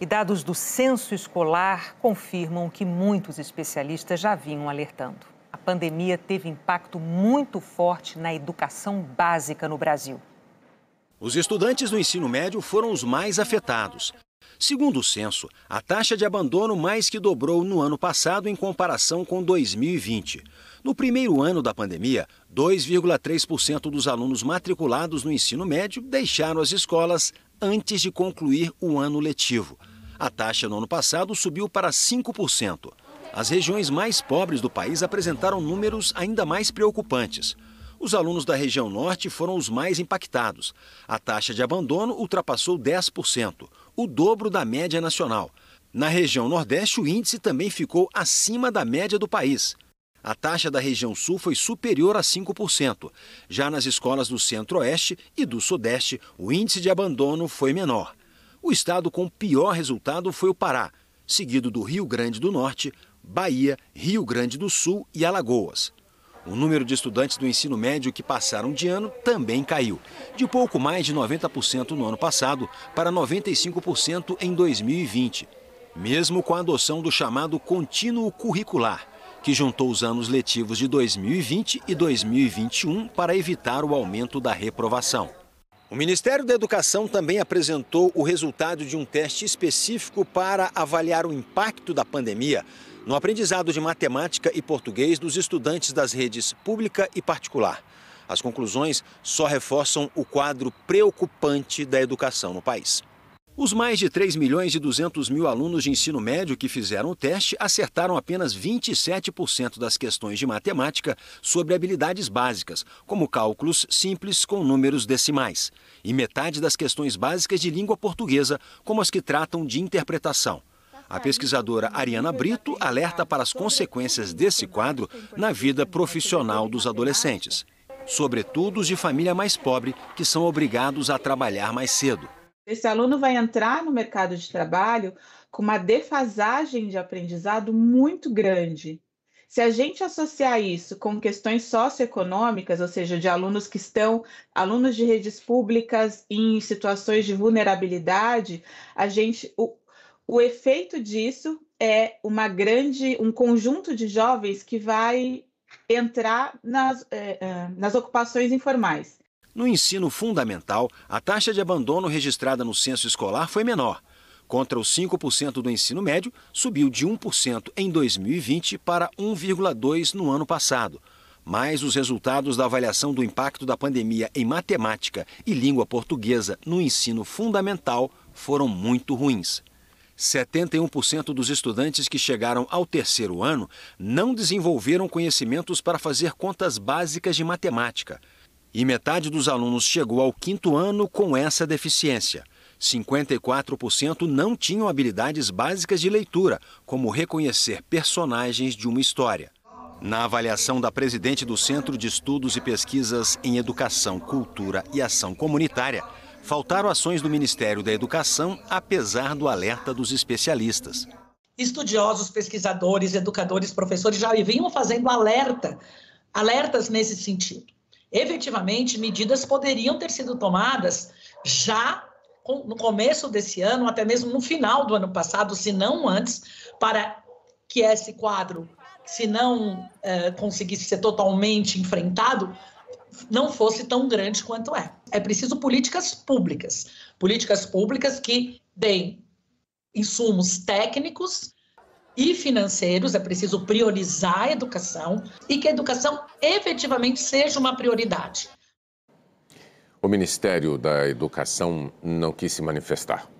E dados do censo escolar confirmam o que muitos especialistas já vinham alertando. A pandemia teve impacto muito forte na educação básica no Brasil. Os estudantes do ensino médio foram os mais afetados. Segundo o censo, a taxa de abandono mais que dobrou no ano passado em comparação com 2020. No primeiro ano da pandemia, 2,3% dos alunos matriculados no ensino médio deixaram as escolas antes de concluir o ano letivo. A taxa no ano passado subiu para 5%. As regiões mais pobres do país apresentaram números ainda mais preocupantes. Os alunos da região norte foram os mais impactados. A taxa de abandono ultrapassou 10%, o dobro da média nacional. Na região nordeste, o índice também ficou acima da média do país. A taxa da região sul foi superior a 5%. Já nas escolas do centro-oeste e do sudeste, o índice de abandono foi menor. O estado com pior resultado foi o Pará, seguido do Rio Grande do Norte, Bahia, Rio Grande do Sul e Alagoas. O número de estudantes do ensino médio que passaram de ano também caiu, de pouco mais de 90% no ano passado para 95% em 2020, mesmo com a adoção do chamado contínuo curricular, que juntou os anos letivos de 2020 e 2021 para evitar o aumento da reprovação. O Ministério da Educação também apresentou o resultado de um teste específico para avaliar o impacto da pandemia no aprendizado de matemática e português dos estudantes das redes pública e particular. As conclusões só reforçam o quadro preocupante da educação no país. Os mais de 3 milhões e 200 mil alunos de ensino médio que fizeram o teste acertaram apenas 27% das questões de matemática sobre habilidades básicas, como cálculos simples com números decimais, e metade das questões básicas de língua portuguesa, como as que tratam de interpretação. A pesquisadora Ariana Brito alerta para as consequências desse quadro na vida profissional dos adolescentes, sobretudo os de família mais pobre, que são obrigados a trabalhar mais cedo. Esse aluno vai entrar no mercado de trabalho com uma defasagem de aprendizado muito grande. Se a gente associar isso com questões socioeconômicas, ou seja, de alunos que estão, alunos de redes públicas em situações de vulnerabilidade, a gente, o, o efeito disso é uma grande, um conjunto de jovens que vai entrar nas, eh, nas ocupações informais. No ensino fundamental, a taxa de abandono registrada no censo escolar foi menor. Contra os 5% do ensino médio, subiu de 1% em 2020 para 1,2% no ano passado. Mas os resultados da avaliação do impacto da pandemia em matemática e língua portuguesa no ensino fundamental foram muito ruins. 71% dos estudantes que chegaram ao terceiro ano não desenvolveram conhecimentos para fazer contas básicas de matemática. E metade dos alunos chegou ao quinto ano com essa deficiência. 54% não tinham habilidades básicas de leitura, como reconhecer personagens de uma história. Na avaliação da presidente do Centro de Estudos e Pesquisas em Educação, Cultura e Ação Comunitária, faltaram ações do Ministério da Educação, apesar do alerta dos especialistas. Estudiosos, pesquisadores, educadores, professores já vinham fazendo alerta, alertas nesse sentido efetivamente medidas poderiam ter sido tomadas já no começo desse ano, até mesmo no final do ano passado, se não antes, para que esse quadro, se não é, conseguisse ser totalmente enfrentado, não fosse tão grande quanto é. É preciso políticas públicas, políticas públicas que deem insumos técnicos e financeiros, é preciso priorizar a educação e que a educação efetivamente seja uma prioridade. O Ministério da Educação não quis se manifestar.